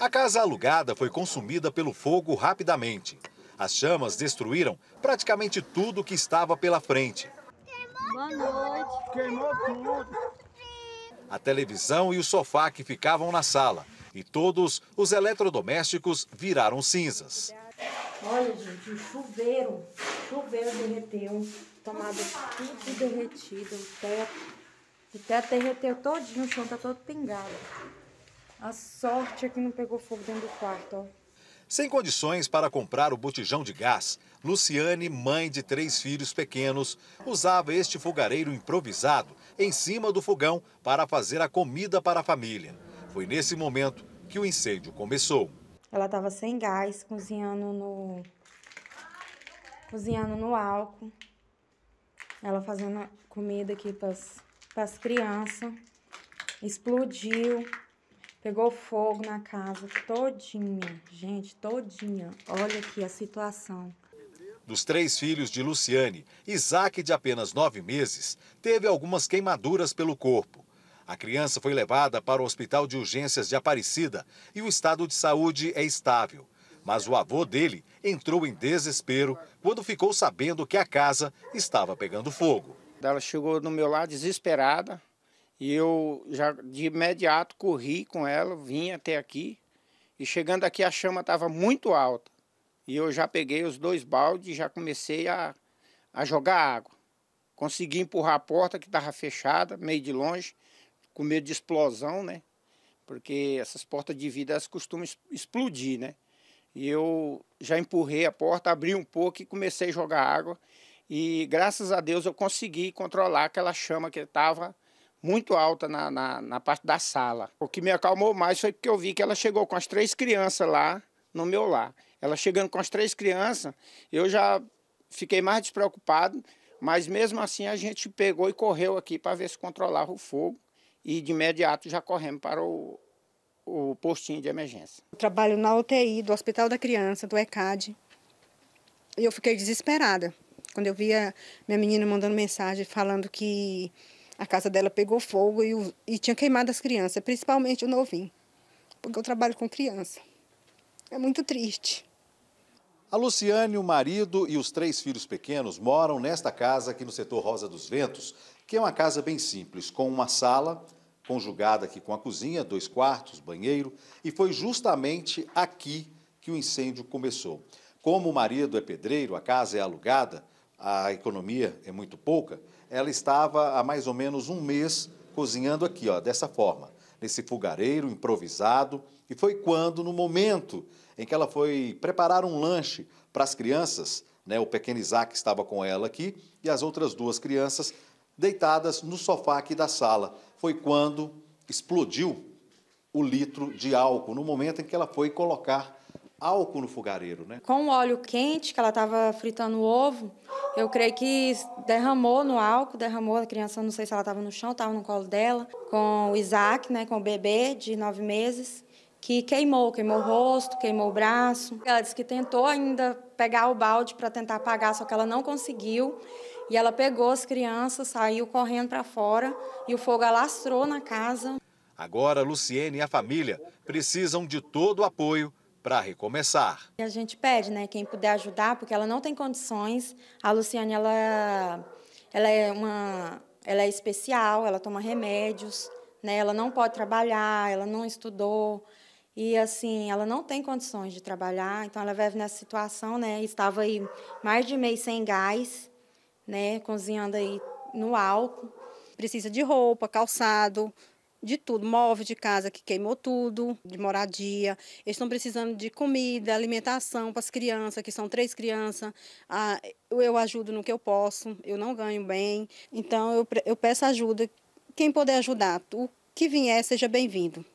A casa alugada foi consumida pelo fogo rapidamente. As chamas destruíram praticamente tudo que estava pela frente. Boa noite. Queimou tudo. A televisão e o sofá que ficavam na sala. E todos os eletrodomésticos viraram cinzas. Olha, gente, o chuveiro, chuveiro derreteu, tomada tudo derretido, o teto. O teto derreteu todinho, o chão tá todo pingado. A sorte é que não pegou fogo dentro do quarto, ó. Sem condições para comprar o botijão de gás, Luciane, mãe de três filhos pequenos, usava este fogareiro improvisado em cima do fogão para fazer a comida para a família. Foi nesse momento que o incêndio começou. Ela estava sem gás, cozinhando no cozinhando no álcool. Ela fazendo comida aqui para as crianças. Explodiu, Pegou fogo na casa todinha, gente, todinha. Olha aqui a situação. Dos três filhos de Luciane, Isaac, de apenas nove meses, teve algumas queimaduras pelo corpo. A criança foi levada para o Hospital de Urgências de Aparecida e o estado de saúde é estável. Mas o avô dele entrou em desespero quando ficou sabendo que a casa estava pegando fogo. Ela chegou no meu lado desesperada, e eu já de imediato corri com ela, vim até aqui. E chegando aqui a chama estava muito alta. E eu já peguei os dois baldes e já comecei a, a jogar água. Consegui empurrar a porta que estava fechada, meio de longe, com medo de explosão, né? Porque essas portas de vidro elas costumam explodir, né? E eu já empurrei a porta, abri um pouco e comecei a jogar água. E graças a Deus eu consegui controlar aquela chama que estava muito alta na, na, na parte da sala. O que me acalmou mais foi porque eu vi que ela chegou com as três crianças lá no meu lar. Ela chegando com as três crianças, eu já fiquei mais despreocupado, mas mesmo assim a gente pegou e correu aqui para ver se controlava o fogo e de imediato já corremos para o, o postinho de emergência. Eu trabalho na UTI do Hospital da Criança, do ECAD, e eu fiquei desesperada quando eu via minha menina mandando mensagem falando que a casa dela pegou fogo e, e tinha queimado as crianças, principalmente o novinho, porque eu trabalho com criança. É muito triste. A Luciane, o marido e os três filhos pequenos moram nesta casa aqui no setor Rosa dos Ventos, que é uma casa bem simples, com uma sala conjugada aqui com a cozinha, dois quartos, banheiro, e foi justamente aqui que o incêndio começou. Como o marido é pedreiro, a casa é alugada, a economia é muito pouca, ela estava há mais ou menos um mês cozinhando aqui, ó, dessa forma, nesse fogareiro improvisado. E foi quando, no momento em que ela foi preparar um lanche para as crianças, né, o pequeno Isaac estava com ela aqui e as outras duas crianças deitadas no sofá aqui da sala. Foi quando explodiu o litro de álcool, no momento em que ela foi colocar álcool no fogareiro, né? Com o óleo quente, que ela estava fritando o ovo, eu creio que derramou no álcool, derramou a criança, não sei se ela estava no chão, estava no colo dela, com o Isaac, né, com o bebê de nove meses, que queimou, queimou o rosto, queimou o braço. Ela disse que tentou ainda pegar o balde para tentar apagar, só que ela não conseguiu. E ela pegou as crianças, saiu correndo para fora e o fogo alastrou na casa. Agora, Luciene e a família precisam de todo o apoio para recomeçar. A gente pede, né, quem puder ajudar, porque ela não tem condições. A Luciane, ela, ela é uma, ela é especial, ela toma remédios, né? Ela não pode trabalhar, ela não estudou. E assim, ela não tem condições de trabalhar, então ela vive nessa situação, né? Estava aí mais de mês sem gás, né? Cozinhando aí no álcool. Precisa de roupa, calçado, de tudo, móvel de casa que queimou tudo, de moradia. Eles estão precisando de comida, alimentação para as crianças, que são três crianças. Ah, eu ajudo no que eu posso, eu não ganho bem. Então eu, eu peço ajuda. Quem puder ajudar, o que vier, seja bem-vindo.